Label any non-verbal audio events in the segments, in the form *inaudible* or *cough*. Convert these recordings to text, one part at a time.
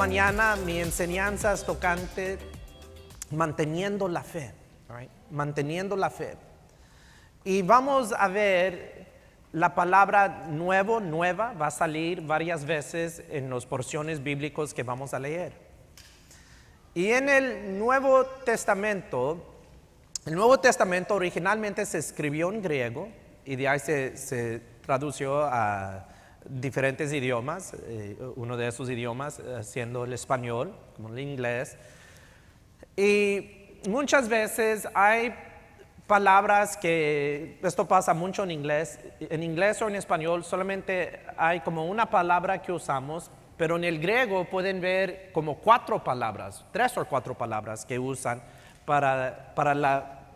mañana mi enseñanza es tocante manteniendo la fe, manteniendo la fe. Y vamos a ver la palabra nuevo, nueva, va a salir varias veces en las porciones bíblicos que vamos a leer. Y en el Nuevo Testamento, el Nuevo Testamento originalmente se escribió en griego y de ahí se tradució a, diferentes idiomas, eh, uno de esos idiomas eh, siendo el español, como el inglés. Y muchas veces hay palabras que, esto pasa mucho en inglés, en inglés o en español solamente hay como una palabra que usamos, pero en el griego pueden ver como cuatro palabras, tres o cuatro palabras que usan para,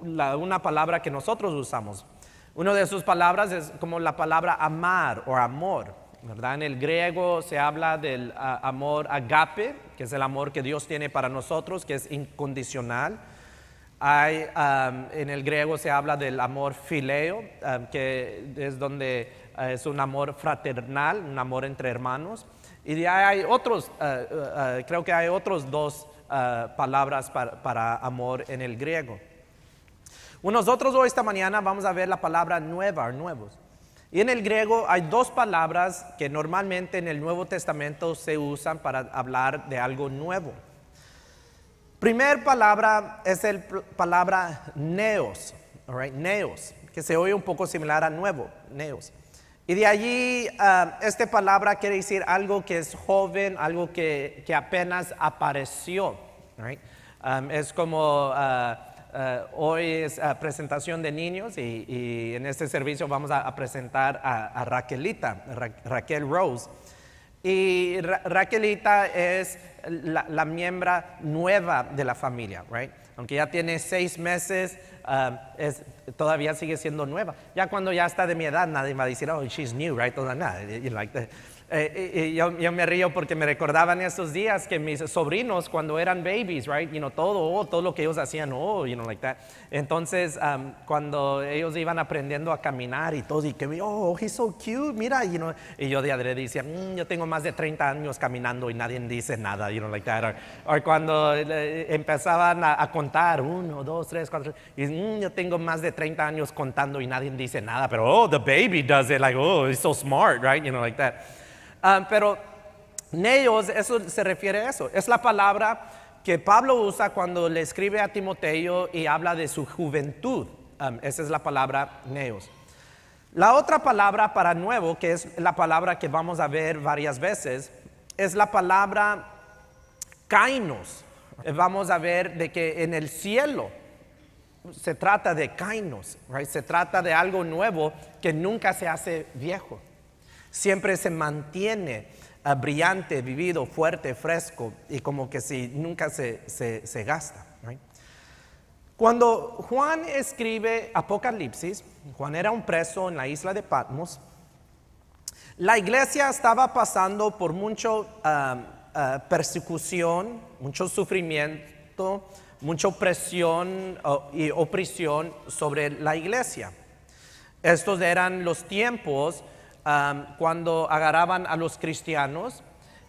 una palabra que nosotros usamos. Una de sus palabras es como la palabra amar o amor. En el griego se habla del amor agape, que es el amor que Dios tiene para nosotros, que es incondicional. Hay, en el griego se habla del amor fileo, que es donde eh, es un amor fraternal, un amor entre hermanos. Y de hay otros, eh, eh, creo que hay otros dos palabras para, para amor en el griego. Nosotros hoy esta mañana vamos a ver la palabra nueva, nuevos. Y en el griego hay dos palabras que normalmente en el Nuevo Testamento se usan para hablar de algo nuevo. Primer palabra es la palabra neos, neos, que se oye un poco similar a nuevo, neos. Y de allí ah, esta palabra quiere decir algo que es joven, algo que, apenas apareció. Ah, es como... Ah, eh, hoy es eh, presentación de niños y, en este servicio vamos a, presentar a, Raquelita, Raquel Rose. Y Raquelita es la, la miembro nueva de la familia, right? Aunque ya tiene seis meses, eh, es, todavía sigue siendo nueva. Ya cuando ya está de mi edad, nadie va a decir, oh, she's new, right? Toda nada. Like eh, eh, eh, yo, me río porque me recordaban estos días que mis sobrinos cuando eran babies, right, you know, todo, oh, todo lo que ellos hacían, oh, you know, like that. Entonces, um, cuando ellos iban aprendiendo a caminar y todo, y que, oh, he's so cute, mira, you know, y yo de adrede decía, mm, yo tengo más de 30 años caminando y nadie dice nada, you know, like that. O cuando empezaban a, contar, uno, dos, tres, cuatro, y mm, yo tengo más de 30 años contando y nadie dice nada, pero, oh, the baby does it, like, oh, he's so smart, right, you know, like that. Ah, pero neos, eso se refiere a eso. Es la palabra que Pablo usa cuando le escribe a Timoteo y habla de su juventud. Ah, esa es la palabra neos. La otra palabra para nuevo, que es la palabra que vamos a ver varias veces, es la palabra kainos. Eh, vamos a ver de que en el cielo se trata de kainos, se trata de algo nuevo que nunca se hace viejo siempre se mantiene ah, brillante, vivido, fuerte, fresco y como que si nunca se, gasta. Cuando Juan escribe Apocalipsis, Juan era un preso en la isla de Patmos, la iglesia estaba pasando por mucha ah, ah, persecución, mucho sufrimiento, mucha presión y opresión sobre la iglesia. Estos eran los tiempos cuando agarraban a los cristianos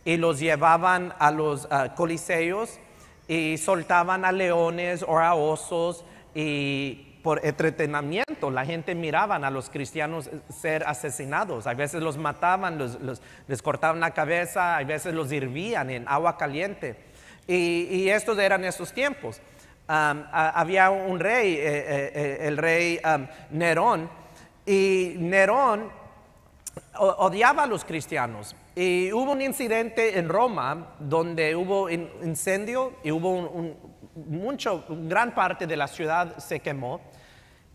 y los llevaban a los ah, coliseos y soltaban a leones o a osos y por entretenimiento la gente miraban a los cristianos ser asesinados. A veces los mataban, les cortaban la cabeza, a veces los hirvían en agua caliente. Y, estos eran esos tiempos. había un rey, eh, eh, eh, el rey Nerón, y Nerón odiaba a los cristianos. Y hubo un incidente en Roma donde hubo un incendio y hubo un, mucho, gran parte de la ciudad se quemó.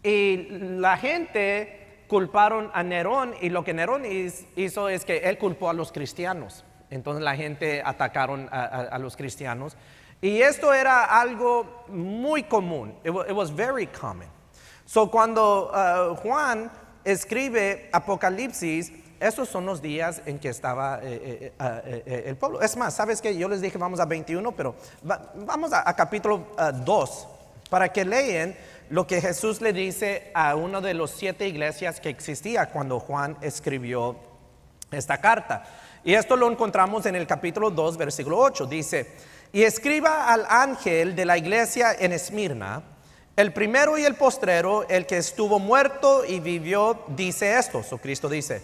Y la gente culparon a Nerón y lo que Nerón hizo es que él culpó a los cristianos. Entonces la gente atacaron a, los cristianos. Y esto era algo muy común. It was, very common. So cuando ah, Juan escribe Apocalipsis, esos son los días en que estaba eh, eh, eh, ah, el pueblo. Es más, ¿sabes que Yo les dije vamos a 21, pero vamos a, capítulo 2 ah, para que leen lo que Jesús le dice a una de las siete iglesias que existía cuando Juan escribió esta carta. Y esto lo encontramos en el capítulo 2, versículo 8. Dice, y escriba al ángel de la iglesia en Esmirna el primero y el postrero, el que estuvo muerto y vivió, dice esto, so Cristo dice,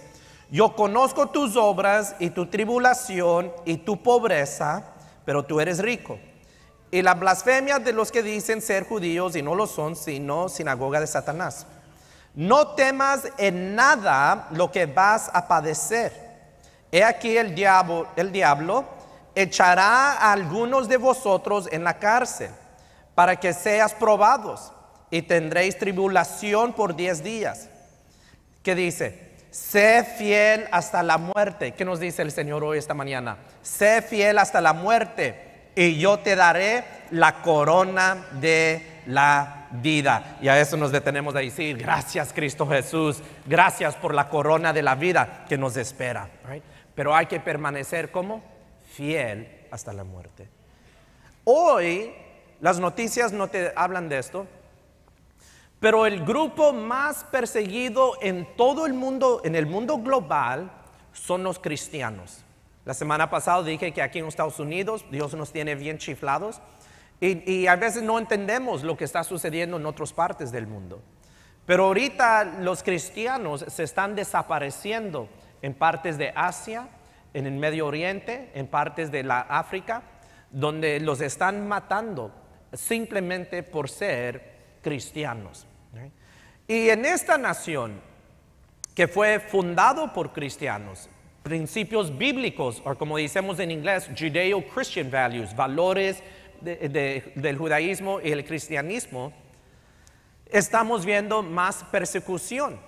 yo conozco tus obras y tu tribulación y tu pobreza, pero tú eres rico. Y la blasfemia de los que dicen ser judíos y no lo son, sino sinagoga de Satanás. No temas en nada lo que vas a padecer. He aquí el diablo, el diablo echará a algunos de vosotros en la cárcel para que seas probados y tendréis tribulación por diez días. ¿Qué dice? Sé fiel hasta la muerte. ¿Qué nos dice el Señor hoy esta mañana? Sé fiel hasta la muerte y yo te daré la corona de la vida. Y a eso nos detenemos de decir, gracias Cristo Jesús, gracias por la corona de la vida que nos espera. Pero hay que permanecer como fiel hasta la muerte. Hoy las noticias no te hablan de esto. Pero el grupo más perseguido en todo el mundo, en el mundo global, son los cristianos. La semana pasada dije que aquí en Estados Unidos Dios nos tiene bien chiflados y, y a veces no entendemos lo que está sucediendo en otras partes del mundo. Pero ahorita los cristianos se están desapareciendo en partes de Asia, en el Medio Oriente, en partes de la África, donde los están matando simplemente por ser cristianos. ¿eh? Y en esta nación, que fue fundado por cristianos, principios bíblicos, o como decimos en inglés, judeo-christian values, valores del judaísmo y el cristianismo, estamos viendo más persecución.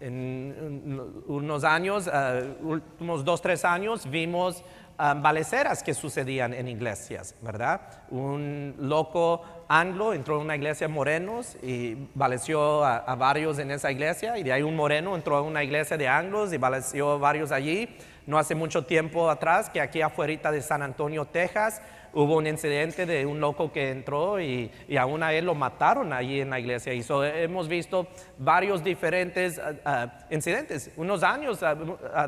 En unos años, eh, últimos dos, tres años, vimos valeceras que sucedían en iglesias, ¿verdad? Un loco anglo entró en una iglesia morenos y valeció a, varios en esa iglesia y de ahí un moreno entró a una iglesia de anglos y valeció varios allí. No hace mucho tiempo atrás que aquí afuera de San Antonio, Texas, hubo un incidente de un loco que entró y, y a una lo mataron allí en la iglesia. Y hemos visto varios diferentes ah, ah, incidentes. Unos años ah,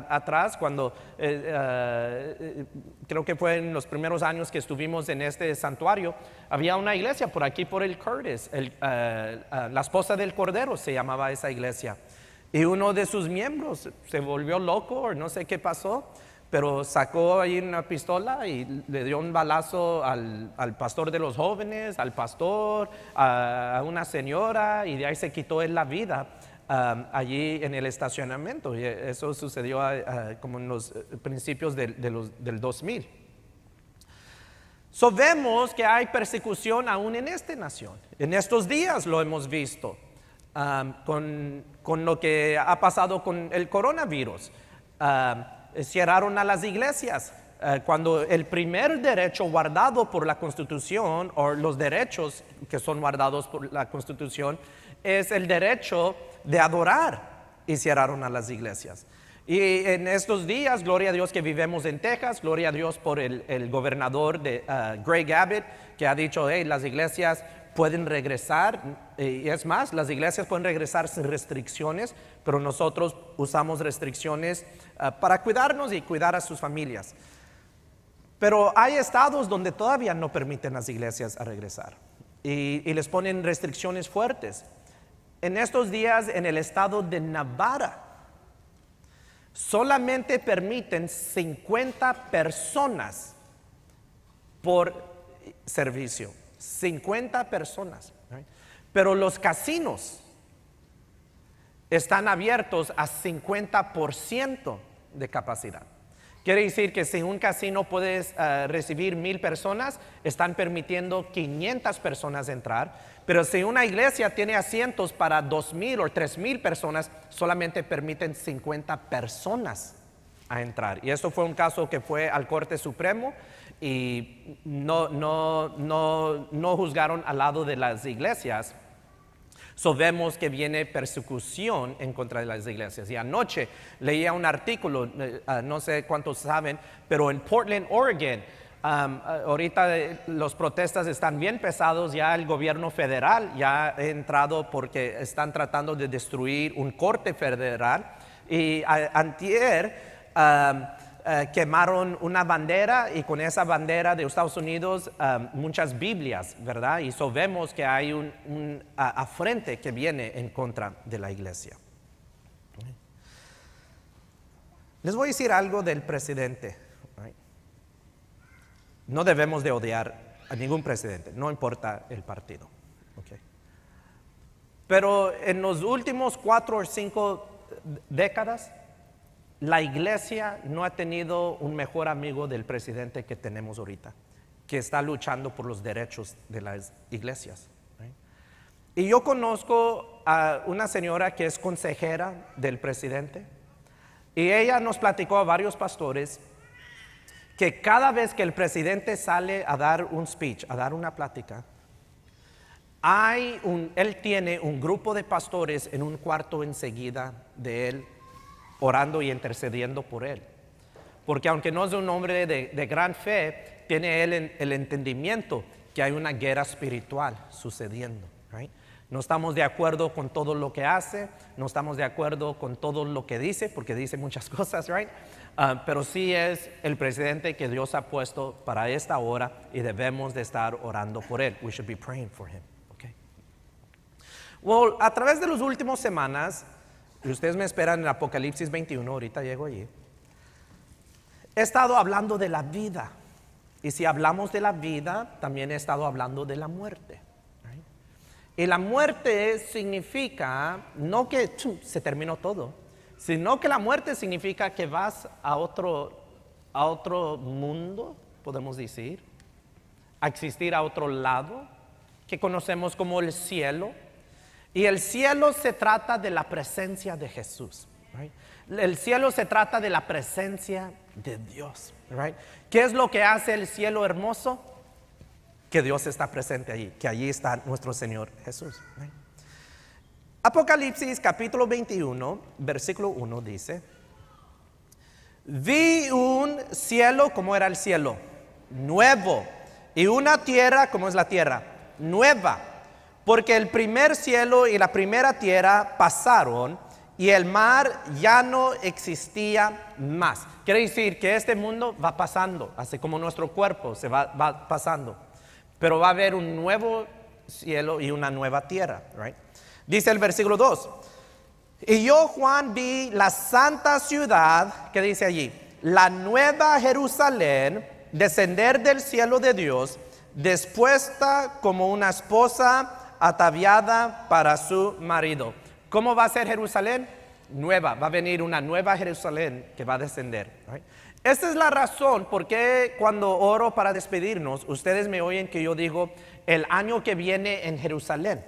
atrás, cuando eh, creo que fue en los primeros años que estuvimos en este santuario, había una iglesia por aquí, por el Curtis, el, la esposa del Cordero se llamaba esa iglesia. Y uno de sus miembros se volvió loco o no sé qué pasó pero sacó ahí una pistola y le dio un balazo al, pastor de los jóvenes, al pastor, a, una señora, y de ahí se quitó él la vida um, allí en el estacionamiento. Y eso sucedió ah, ah, como en los eh, principios de, del 2000. So vemos que hay persecución aún en esta nación. En estos días lo hemos visto um, con, lo que ha pasado con el coronavirus. Um, eh, cierraron a las iglesias. Eh, cuando el primer derecho guardado por la Constitución, o los derechos que son guardados por la Constitución, es el derecho de adorar, y cerraron a las iglesias. Y en estos días, gloria a Dios que vivimos en Texas, gloria a Dios por el, gobernador de eh, Greg Abbott, que ha dicho, hey, las iglesias pueden regresar, eh, y es más, las iglesias pueden regresar sin restricciones, pero nosotros usamos restricciones ah, para cuidarnos y cuidar a sus familias. Pero hay estados donde todavía no permiten las iglesias a regresar y, y les ponen restricciones fuertes. En estos días, en el estado de Navarra, solamente permiten 50 personas por servicio. 50 personas. Pero los casinos están abiertos a 50% de capacidad. Quiere decir que si un casino puede eh, recibir mil personas, están permitiendo 500 personas entrar. Pero si una iglesia tiene asientos para 2000 o tres mil personas, solamente permiten 50 personas a entrar. Y esto fue un caso que fue al Corte Supremo y no, no, no, no juzgaron al lado de las iglesias. sabemos que viene persecución en contra de las iglesias. Y anoche leía un artículo, eh, no sé cuántos saben, pero en Portland, Oregon, um, ahorita eh, los protestas están bien pesados, ya el gobierno federal ya ha entrado porque están tratando de destruir un corte federal. Y antier... Um, eh, quemaron una bandera y con esa bandera de Estados Unidos eh, muchas Biblias, ¿verdad? Y so vemos que hay un, un afrente que viene en contra de la iglesia. Les voy a decir algo del presidente. No debemos de odiar a ningún presidente, no importa el partido. Pero en los últimos cuatro o cinco décadas, la iglesia no ha tenido un mejor amigo del presidente que tenemos ahorita, que está luchando por los derechos de las iglesias. ¿eh? Y yo conozco a una señora que es consejera del presidente y ella nos platicó a varios pastores que cada vez que el presidente sale a dar un speech, a dar una plática, hay un, él tiene un grupo de pastores en un cuarto enseguida de él orando y intercediendo por él. Porque aunque no es un hombre de, gran fe, tiene él el entendimiento que hay una guerra espiritual sucediendo. No estamos de acuerdo con todo lo que hace, no estamos de acuerdo con todo lo que dice, porque dice muchas *laughs* cosas, right? Ah, pero sí es el presidente que Dios ha puesto para esta hora y debemos de estar orando por él. We should be praying for him. Okay? Well, a través de los últimos semanas Ustedes me esperan en Apocalipsis 21, ahorita llego allí. He estado hablando de la vida. Y si hablamos de la vida, también he estado hablando de la muerte. Y la muerte significa no que se terminó todo, sino que la muerte significa que vas a otro, a otro mundo, podemos decir, a existir a otro lado, que conocemos como el cielo y el cielo se trata de la presencia de Jesús. El cielo se trata de la presencia de Dios. ¿Qué es lo que hace el cielo hermoso? Que Dios está presente allí, que allí está nuestro Señor Jesús. Apocalipsis capítulo 21, versículo 1 dice, vi un cielo como era el cielo, nuevo, y una tierra como es la tierra, nueva porque el primer cielo y la primera tierra pasaron y el mar ya no existía más. Quiere decir que este mundo va pasando, así como nuestro cuerpo se va, pasando. Pero va a haber un nuevo cielo y una nueva tierra. Right? Dice el versículo 2. Y yo, Juan, vi la santa ciudad, que dice allí, la nueva Jerusalén, descender del cielo de Dios, dispuesta como una esposa ataviada para su marido. ¿Cómo va a ser Jerusalén? Nueva, va a venir una nueva Jerusalén que va a descender. Esta es la razón por qué cuando oro para despedirnos, ustedes me oyen que yo digo el año que viene en Jerusalén.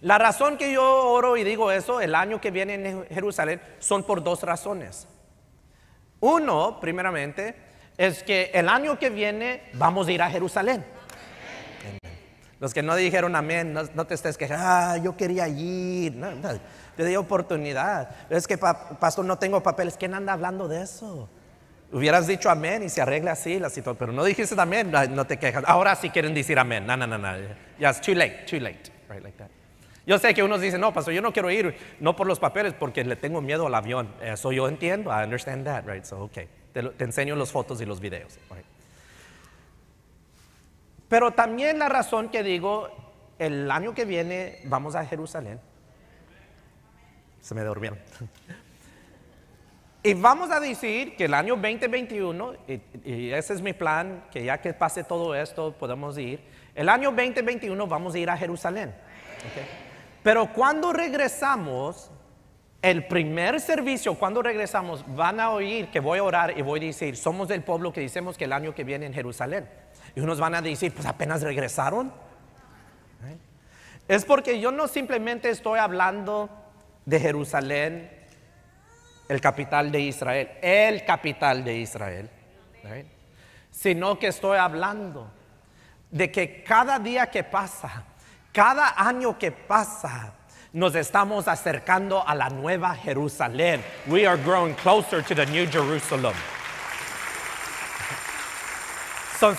La razón que yo oro y digo eso, el año que viene en Jerusalén, son por dos razones. Uno, primeramente, es que el año que viene vamos a ir a Jerusalén. Los que no dijeron amén, no, te estés quejando, ah, yo quería ir. No, no, te di oportunidad. Es que, pastor, no tengo papeles. ¿Quién anda hablando de eso? Hubieras dicho amén y se arregla así la situación, pero no dijiste amén, no te quejas. Ahora sí quieren decir amén. No, no, no, no. Ya es too late, too late. Right, like that. Yo sé que unos dicen, no, pastor, yo no quiero ir, no por los papeles, porque le tengo miedo al avión. Eso yo entiendo, I understand that, right? So, okay. Te, te enseño las fotos y los videos. Pero también la razón que digo, el año que viene vamos a Jerusalén. Se me durmieron. *laughs* Y vamos a decir que el año 2021, y, ese es mi plan, que ya que pase todo esto podemos ir, el año 2021 vamos a ir a Jerusalén. Pero cuando regresamos, el primer servicio, cuando regresamos, van a oír que voy a orar y voy a decir, somos del pueblo que decimos que el año que viene en Jerusalén. Y unos van a decir, pues apenas regresaron. Es porque yo no simplemente estoy hablando de Jerusalén, el capital de Israel, el capital de Israel, sino que estoy hablando de que cada día que pasa, cada año que pasa, nos estamos acercando a la nueva Jerusalén. We are growing closer to the new Jerusalem.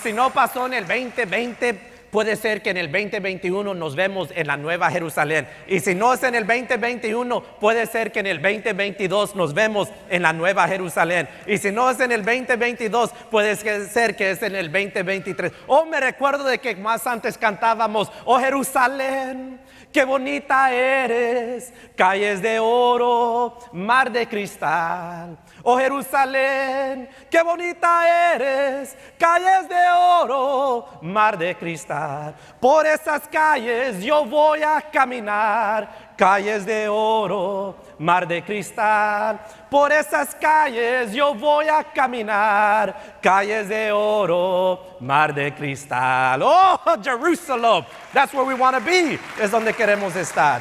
si no pasó en el 2020, puede ser que en el 2021 nos vemos en la Nueva Jerusalén. Y si no es en el 2021, puede ser que en el 2022 nos vemos en la Nueva Jerusalén. Y si no es en el 2022, puede ser que es en el 2023. Oh, me recuerdo de que más antes cantábamos, oh Jerusalén, Qué bonita eres, calles de oro, mar de cristal. Oh Jerusalén, qué bonita eres, calles de oro, mar de cristal. Por esas calles yo voy a caminar, calles de oro, mar de cristal. Por esas calles yo voy a caminar, calles de oro, mar de cristal. Oh, Jerusalén, that's where we want to be, es donde queremos estar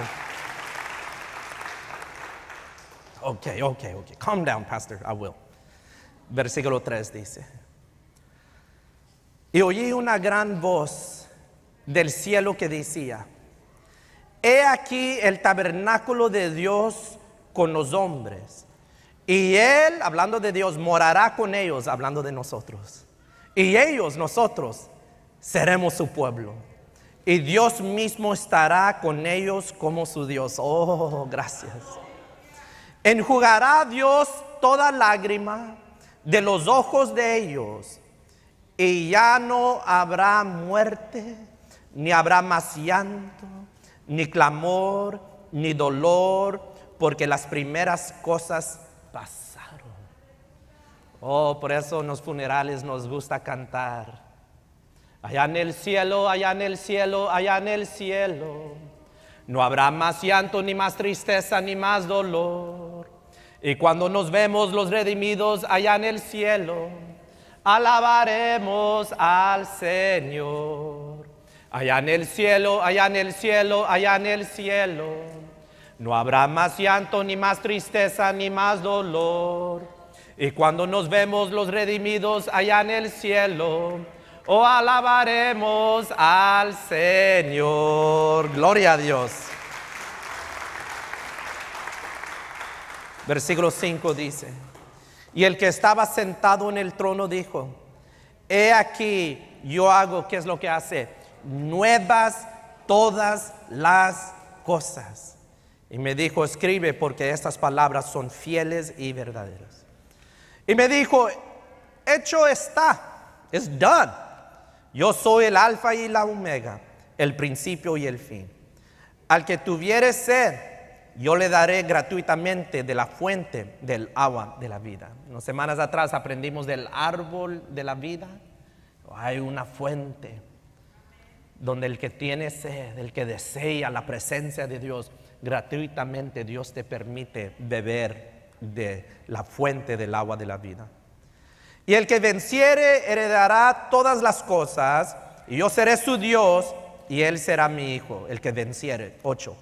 ok, ok, ok. Calm down, pastor, I will. Versículo 3 dice, y oí una gran voz del cielo que decía, he aquí el tabernáculo de Dios con los hombres, y Él, hablando de Dios, morará con ellos, hablando de nosotros, y ellos, nosotros, seremos su pueblo. Y Dios mismo estará con ellos como su Dios. Oh, gracias. Enjugará Dios toda lágrima de los ojos de ellos, y ya no habrá muerte, ni habrá más llanto, ni clamor, ni dolor, porque las primeras cosas pasaron. Oh, por eso en los funerales nos gusta cantar. Allá en el cielo, allá en el cielo, allá en el cielo. No habrá más llanto, ni más tristeza, ni más dolor y cuando nos vemos los redimidos allá en el cielo, alabaremos al Señor. Allá en el cielo, allá en el cielo, allá en el cielo. No habrá más llanto, ni más tristeza, ni más dolor. Y cuando nos vemos los redimidos allá en el cielo, oh alabaremos al Señor. Gloria a Dios. Versículo 5 dice, y el que estaba sentado en el trono dijo, he aquí yo hago, ¿qué es lo que hace? Nuevas todas las cosas. Y me dijo, escribe porque estas palabras son fieles y verdaderas. Y me dijo, hecho está, es done. Yo soy el alfa y la omega, el principio y el fin. Al que tuviere sed, yo le daré gratuitamente de la fuente del agua de la vida. Unas semanas atrás aprendimos del árbol de la vida. Hay una fuente donde el que tiene sed, el que desea la presencia de Dios, gratuitamente Dios te permite beber de la fuente del agua de la vida. Y el que venciere heredará todas las cosas, y yo seré su Dios, y él será mi hijo, el que venciere. 8.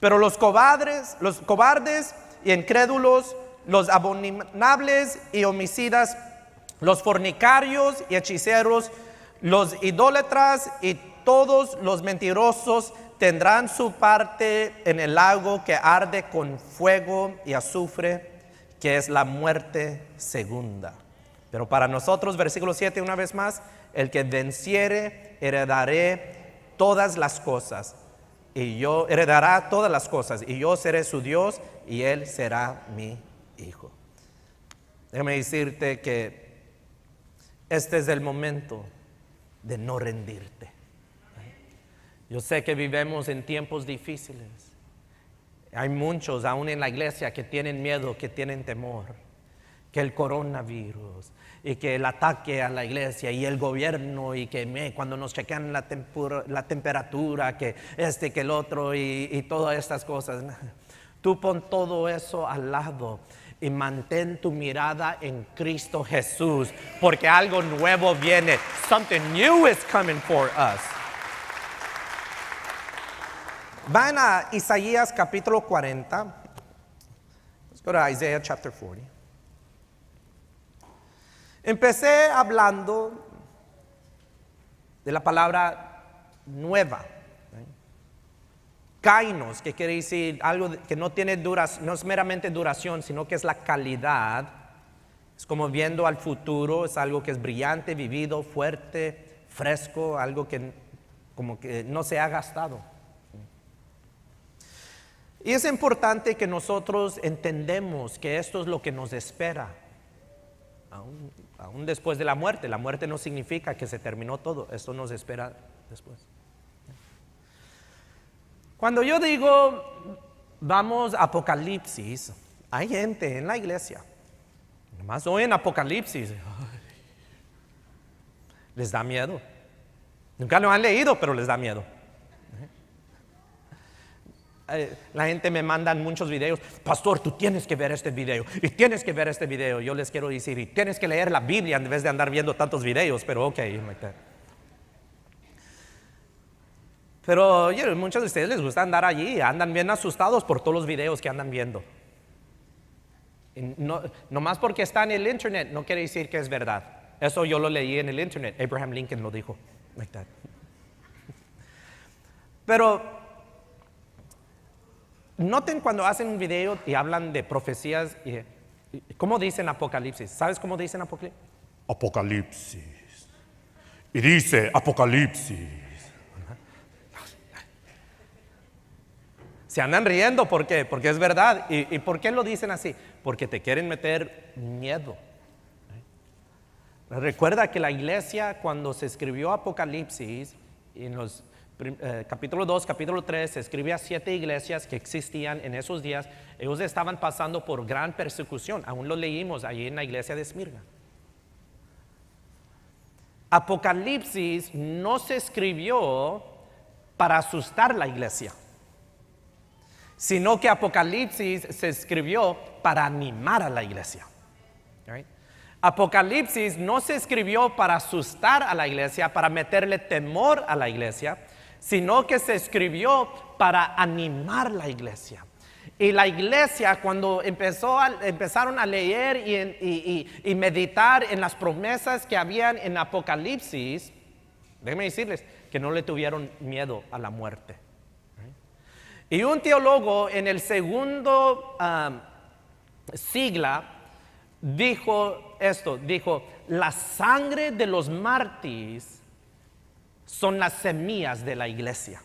Pero los cobardes, los cobardes y incrédulos, los abominables y homicidas, los fornicarios y hechiceros, los idólatras y todos los mentirosos tendrán su parte en el lago que arde con fuego y azufre, que es la muerte segunda. Pero para nosotros, versículo 7, una vez más, el que venciere heredaré todas las cosas y yo heredará todas las cosas, y yo seré su Dios, y él será mi hijo. Déjame decirte que este es el momento de no rendirte. Yo sé que vivimos en tiempos difíciles. Hay muchos, aún en la iglesia, que tienen miedo, que tienen temor, que el coronavirus, y que el ataque a la iglesia y el gobierno y que me, cuando nos chequean la, la, temperatura, que este, que el otro y, y todas estas cosas. *laughs* Tú pon todo eso al lado y mantén tu mirada en Cristo Jesús, porque algo nuevo viene. Something new is coming for us. Van a Isaías capítulo 40. Let's go to Isaiah chapter 40. Empecé hablando de la palabra nueva. ¿eh? Kainos, que quiere decir algo que no tiene duración, no es meramente duración, sino que es la calidad. Es como viendo al futuro, es algo que es brillante, vivido, fuerte, fresco, algo que como que no se ha gastado. Y es importante que nosotros entendemos que esto es lo que nos espera aún, después de la muerte. La muerte no significa que se terminó todo, esto nos espera después. Cuando yo digo vamos a Apocalipsis, hay gente en la iglesia, nomás hoy en Apocalipsis, les da miedo. Nunca lo han leído, pero les da miedo. Eh, la gente me manda muchos videos, pastor, tú tienes que ver este video y tienes que ver este video. Yo les quiero decir, y tienes que leer la Biblia en vez de andar viendo tantos videos, pero ok. Oh pero muchos de ustedes les gusta andar allí, andan bien asustados por todos los videos que andan viendo. Y no, nomás porque está en el internet no quiere decir que es verdad. Eso yo lo leí en el internet. Abraham Lincoln lo dijo. Like Pero Noten cuando hacen un video y hablan de profecías, y, ¿cómo dicen Apocalipsis? ¿Sabes cómo dicen Apocalipsis? Apocalipsis. Y dice Apocalipsis. Se andan riendo, ¿por qué? Porque es verdad. ¿Y, ¿Y por qué lo dicen así? Porque te quieren meter miedo. Recuerda que la iglesia cuando se escribió Apocalipsis, en los eh, capítulo 2, capítulo 3, se escribe a siete iglesias que existían en esos días. Ellos estaban pasando por gran persecución, aún lo leímos ahí en la iglesia de Esmirna. Apocalipsis no se escribió para asustar la iglesia, sino que Apocalipsis se escribió para animar a la iglesia. Apocalipsis no se escribió para asustar a la iglesia, para meterle temor a la iglesia, sino que se escribió para animar la iglesia. Y la iglesia cuando empezó empezaron a leer y, meditar en las promesas que habían en Apocalipsis, déjenme decirles que no le tuvieron miedo a la muerte. Y un teólogo en el segundo sigla dijo esto, dijo, la sangre de los mártires son las semillas de la iglesia.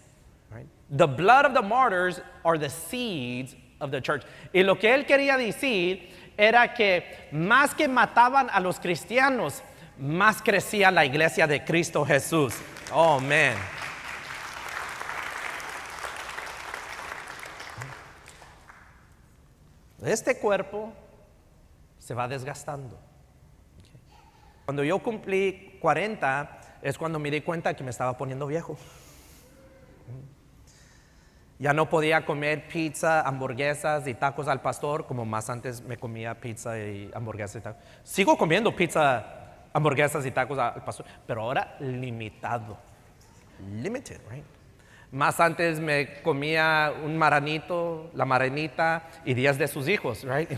The blood of the martyrs are the seeds of the church. Y lo que él quería decir era que más que mataban a los cristianos, más crecía la iglesia de Cristo Jesús. Oh, Amén. Este cuerpo se va desgastando. Cuando yo cumplí 40, es cuando me di cuenta que me estaba poniendo viejo. Mm. Ya no podía comer pizza, hamburguesas y tacos al pastor como más antes me comía pizza y hamburguesas y tacos. Sigo comiendo pizza, hamburguesas y tacos al pastor, pero ahora limitado. Limited, right? Más antes me comía un maranito, la maranita y días de sus hijos, right?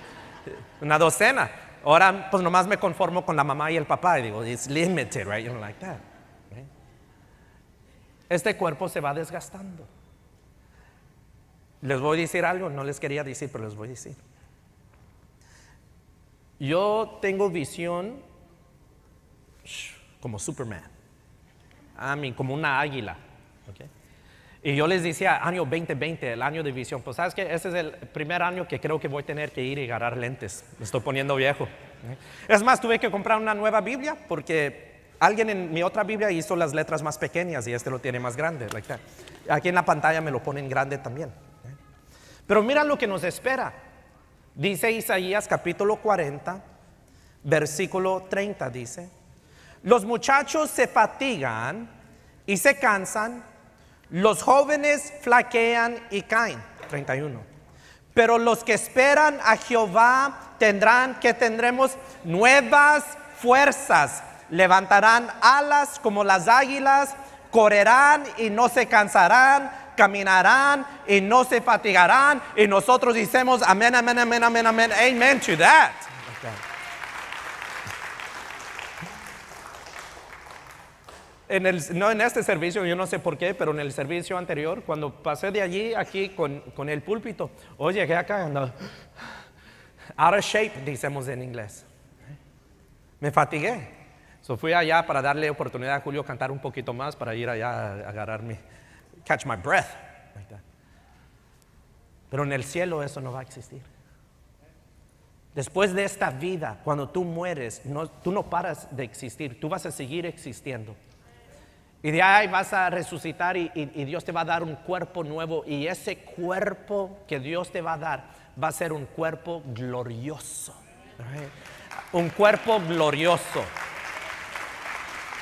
*laughs* Una docena. Ahora, pues nomás me conformo con la mamá y el papá. Y digo, it's limited, right? You don't like that. Este cuerpo se va desgastando. Les voy a decir algo, no les quería decir, pero les voy a decir. Yo tengo visión como Superman. A como una águila. Okay. Y yo les decía, año 2020, el año de visión, pues sabes que ese es el primer año que creo que voy a tener que ir y agarrar lentes, me estoy poniendo viejo. Es más, tuve que comprar una nueva Biblia porque alguien en mi otra Biblia hizo las letras más pequeñas y este lo tiene más grande. Aquí en la pantalla me lo ponen grande también. Pero mira lo que nos espera. Dice Isaías capítulo 40, versículo 30, dice, los muchachos se fatigan y se cansan los jóvenes flaquean y caen. 31. Pero los que esperan a Jehová tendrán que tendremos nuevas fuerzas. Levantarán alas como las águilas, correrán y no se cansarán, caminarán y no se fatigarán. Y nosotros decimos amén, amén, amén, amén, amén. Amen to that. no en este servicio, yo no sé por qué, pero en el servicio anterior, cuando pasé de allí aquí con, el púlpito, hoy oh, llegué acá, andando out of shape, decimos en inglés. Me fatigué. So fui allá para darle oportunidad a Julio cantar un poquito más para ir allá a agarrar mi, catch my breath. Pero en el cielo eso no va a existir. Después de esta vida, cuando tú mueres, tú no paras de existir, tú vas a seguir existiendo. Y de ahí vas a resucitar y, Dios te va a dar un cuerpo nuevo. Y ese cuerpo que Dios te va a dar va a ser un cuerpo glorioso. Un cuerpo glorioso.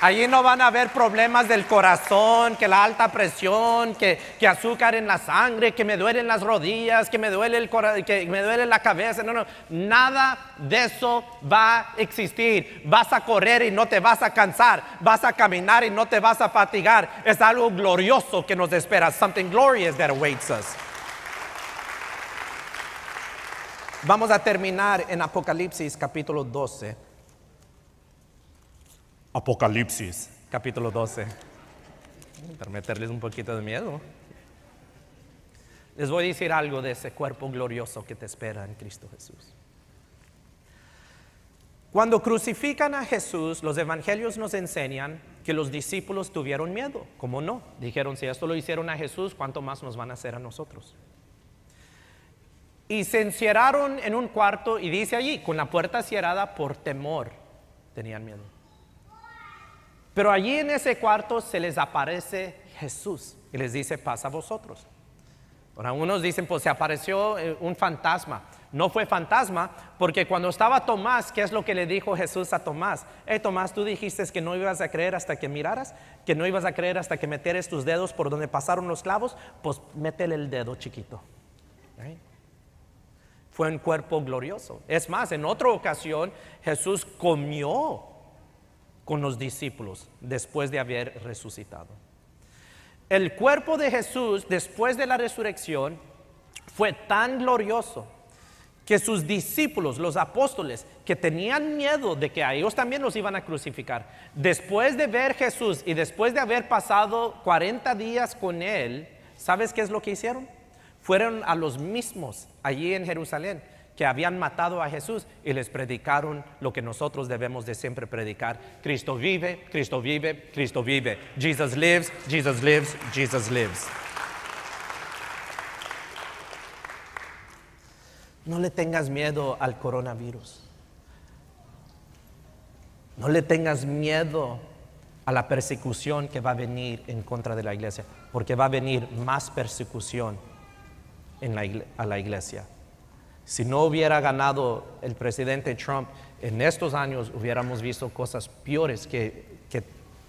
Allí no van a haber problemas del corazón, que la alta presión, que, azúcar en la sangre, que me duelen las rodillas, que me duele el que me duele la cabeza. No, no, nada de eso va a existir. Vas a correr y no te vas a cansar. Vas a caminar y no te vas a fatigar. Es algo glorioso que nos espera. Something glorious that awaits us. Vamos a terminar en Apocalipsis capítulo 12. Apocalipsis, capítulo 12. Para meterles un poquito de miedo. Les voy a decir algo de ese cuerpo glorioso que te espera en Cristo Jesús. Cuando crucifican a Jesús, los evangelios nos enseñan que los discípulos tuvieron miedo. ¿Cómo no? Dijeron, si esto lo hicieron a Jesús, ¿cuánto más nos van a hacer a nosotros? Y se encierraron en un cuarto y dice allí, con la puerta cerrada por temor, tenían miedo. Pero allí en ese cuarto se les aparece Jesús y les dice, pasa a vosotros. Ahora, unos dicen, pues se apareció eh, un fantasma. No fue fantasma, porque cuando estaba Tomás, ¿qué es lo que le dijo Jesús a Tomás? Hey eh, Tomás, tú dijiste que no ibas a creer hasta que miraras, que no ibas a creer hasta que metieras tus dedos por donde pasaron los clavos, pues métele el dedo chiquito. Fue un cuerpo glorioso. Es más, en otra ocasión Jesús comió con los discípulos después de haber resucitado. El cuerpo de Jesús después de la resurrección fue tan glorioso que sus discípulos, los apóstoles, que tenían miedo de que a ellos también los iban a crucificar, después de ver Jesús y después de haber pasado 40 días con él, ¿sabes qué es lo que hicieron? Fueron a los mismos allí en Jerusalén que habían matado a Jesús y les predicaron lo que nosotros debemos de siempre predicar. Cristo vive, Cristo vive, Cristo vive. Jesus lives, Jesus lives, Jesus lives. No le tengas miedo al coronavirus. No le tengas miedo a la persecución que va a venir en contra de la iglesia, porque va a venir más persecución a la iglesia. Si no hubiera ganado el presidente Trump en estos años, hubiéramos visto cosas peores que,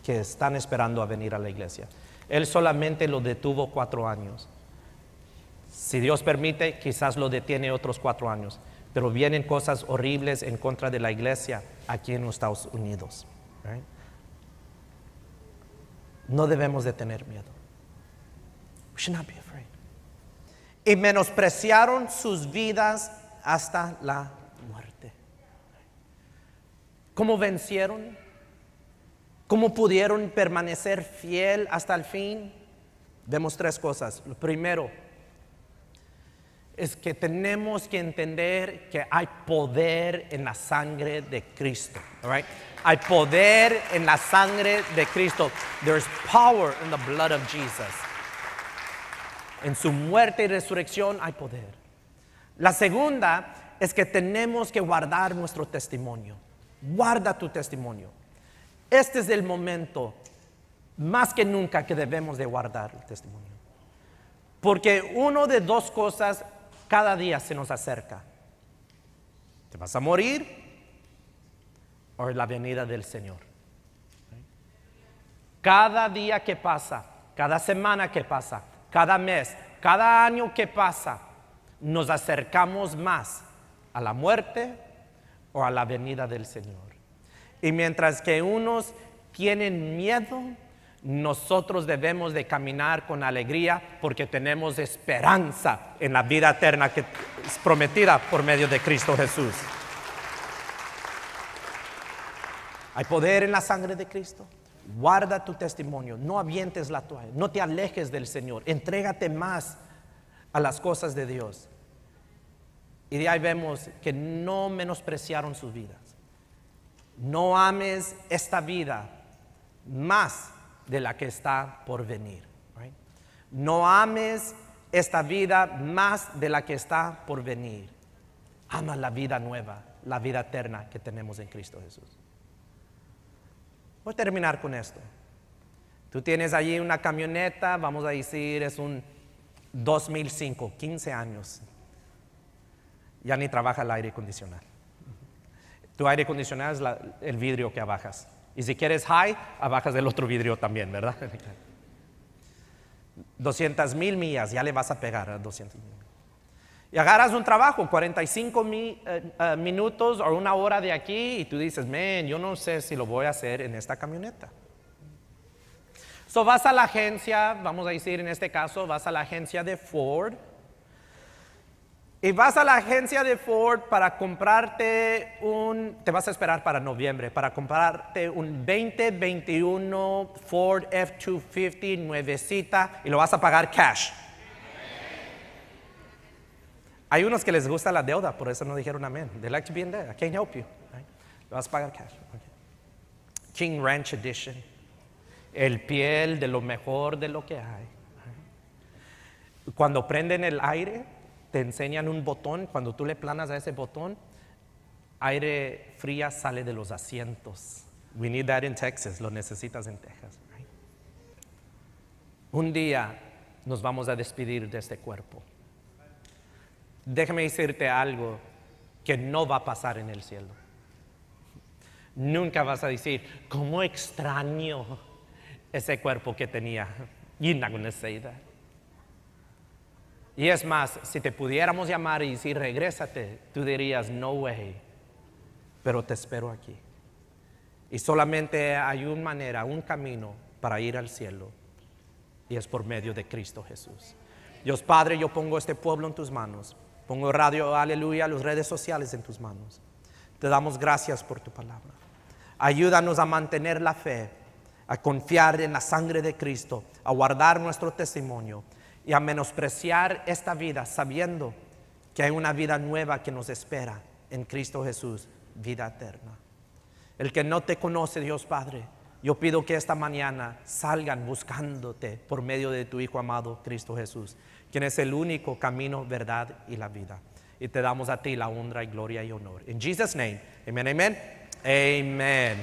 están esperando a venir a la iglesia. Él solamente lo detuvo cuatro años. Si Dios permite, quizás lo detiene otros cuatro años. Pero vienen cosas horribles en contra de la iglesia aquí en los Estados Unidos. No debemos de tener miedo. We should y menospreciaron sus vidas hasta la muerte. ¿Cómo vencieron? ¿Cómo pudieron permanecer fiel hasta el fin? Vemos tres cosas. Lo primero es que tenemos que entender que hay poder en la sangre de Cristo. Hay poder en la sangre de Cristo. is power in the blood of Jesus. En su muerte y resurrección hay poder. La segunda es que tenemos que guardar nuestro testimonio. Guarda tu testimonio. Este es el momento más que nunca que debemos de guardar el testimonio. Porque uno de dos cosas cada día se nos acerca. ¿Te vas a morir o la venida del Señor? Cada día que pasa, cada semana que pasa, cada mes, cada año que pasa, nos acercamos más a la muerte o a la venida del Señor. Y mientras que unos tienen miedo, nosotros debemos de caminar con alegría porque tenemos esperanza en la vida eterna que es prometida por medio de Cristo Jesús. Hay poder en la sangre de Cristo. Guarda tu testimonio, no avientes la toalla, no te alejes del Señor, entrégate más a las cosas de Dios. Y de ahí vemos que no menospreciaron sus vidas. No ames esta vida más de la que está por venir. No ames esta vida más de la que está por venir. Ama la vida nueva, la vida eterna que tenemos en Cristo Jesús. Voy a terminar con esto. Tú tienes allí una camioneta, vamos a decir, es un 2005, 15 años. Ya ni trabaja el aire acondicionado. Tu aire acondicionado es el vidrio que abajas. Y si quieres high, abajas el otro vidrio también, ¿verdad? 200 *laughs* mil millas, ya le vas a pegar a 200 mil. Y agarras un trabajo, 45 eh, eh, minutos o una hora de aquí, y tú dices, man, yo no sé si lo voy a hacer en esta camioneta. So vas a la agencia, vamos a decir en este caso, vas a la agencia de Ford. Y vas a la agencia de Ford para comprarte un, te vas a esperar para noviembre, para comprarte un 2021 Ford F250 nuevecita y lo vas a pagar cash. Hay unos que les gusta la deuda, por eso no dijeron amén. They like to be in debt. I can't help you. Right? vas a pagar cash. King Ranch Edition. El piel de lo mejor de lo que hay. Cuando prenden el aire, te enseñan un botón. Cuando tú le planas a ese botón, aire fría sale de los asientos. We need that in Texas. Lo necesitas en Texas. Un día nos vamos a despedir de este cuerpo déjame decirte algo que no va a pasar en el cielo. Nunca vas a decir, cómo extraño ese cuerpo que tenía. Y es más, si te pudiéramos llamar y decir, regrésate, tú dirías, no way, pero te espero aquí. Y solamente hay una manera, un camino para ir al cielo, y es por medio de Cristo Jesús. Dios Padre, yo pongo este pueblo en tus manos. Pongo radio, aleluya, las redes sociales en tus manos. Te damos gracias por tu palabra. Ayúdanos a mantener la fe, a confiar en la sangre de Cristo, a guardar nuestro testimonio y a menospreciar esta vida sabiendo que hay una vida nueva que nos espera en Cristo Jesús, vida eterna. El que no te conoce, Dios Padre, yo pido que esta mañana salgan buscándote por medio de tu Hijo amado, Cristo Jesús, quien es el único camino, verdad y la vida. Y te damos a ti la honra y gloria y honor. En Jesus' name, Amen, amén, amén.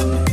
amén.